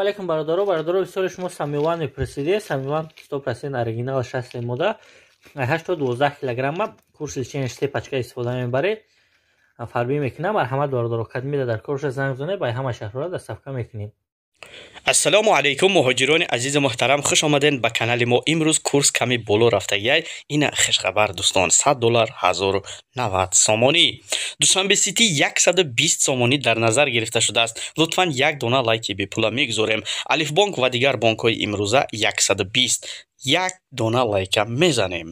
алейкум бародаро бародаро бисёри шумо самиван мепурсидед самиван сто процент оригинал шасте мода ҳашто дувоздаҳ килограмма курс лечения се пачка истифода мебаре фарбӣ мекунам марҳамат бародаро кадмида дар курша занг зонед ба ҳама шаҳрора дастсафка мекунем ассалому алайкум муҳоҷирони азизи муҳтарам хуш омадед ба канали мо имрӯз курс ками боло рафтаяй ина хешхабар дӯстон 100 доллар 190 сомонӣ душанбе сити 120 сомонӣ дар назар гирифта шудааст лутфан як дона лайки бепула мегузорем алифбонк ва дигар бонкҳои имрӯза 120 як дона лайка мезанем